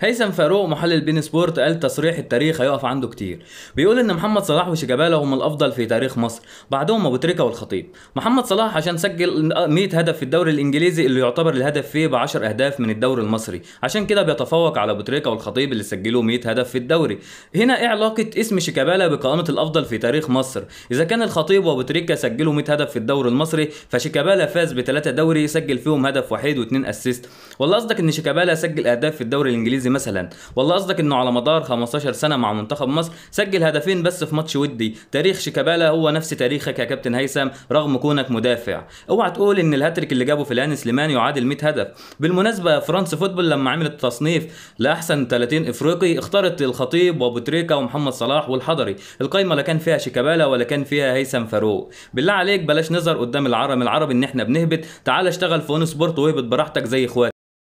هيثم فاروق محلل بين سبورت قال تصريح التاريخ هيقف عنده كتير بيقول ان محمد صلاح وشيكابالا هم الافضل في تاريخ مصر بعدهم ابو تريكه والخطيب محمد صلاح عشان سجل 100 هدف في الدوري الانجليزي اللي يعتبر الهدف فيه ب 10 اهداف من الدوري المصري عشان كده بيتفوق على ابو تريكه والخطيب اللي سجلوا 100 هدف في الدوري هنا ايه علاقه اسم شيكابالا بقائمه الافضل في تاريخ مصر اذا كان الخطيب وابو تريكه سجلوا 100 هدف في الدوري المصري فشيكابالا فاز بثلاثه دوري سجل فيهم هدف وحيد واثنين اسيست ولا قصدك ان شيكابالا سجل اهداف في الدوري الانجليزي الانجليزي مثلا والله قصدك انه على مدار 15 سنه مع منتخب مصر سجل هدفين بس في ماتش ودي تاريخ شيكابالا هو نفس تاريخك يا كابتن هيثم رغم كونك مدافع اوعى تقول ان الهاتريك اللي جابه في الان سليمان يعادل 100 هدف بالمناسبه فرانس فوتبول لما عملت تصنيف لاحسن 30 افريقي اختارت الخطيب وابو تريكه ومحمد صلاح والحضري القايمه لا كان فيها شيكابالا ولا كان فيها هيثم فاروق بالله عليك بلاش نظر قدام العرب العربي ان احنا بنهبط تعال اشتغل في اون سبورت واهبط براحتك زي اخواتك